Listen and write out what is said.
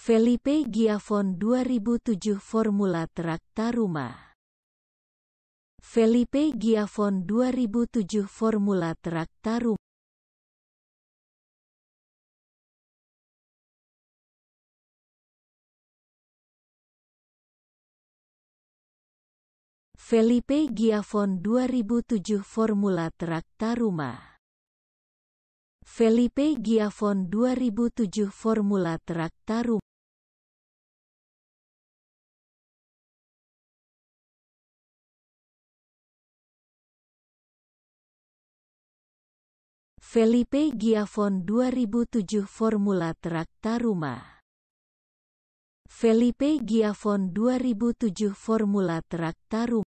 Felipe Giafon 2007 Formula Traktaruma. Taruma Felipe Giafon 2007 Formula Traktaruma. Taruma Felipe Giafon 2007 Formula Traktaruma. Taruma Felipe Giafon 2007 Formula Traktaruma. Taruma Felipe Giafon 2007 Formula Trakta Taruma Felipe Giafon 2007 Formula Trakta Taruma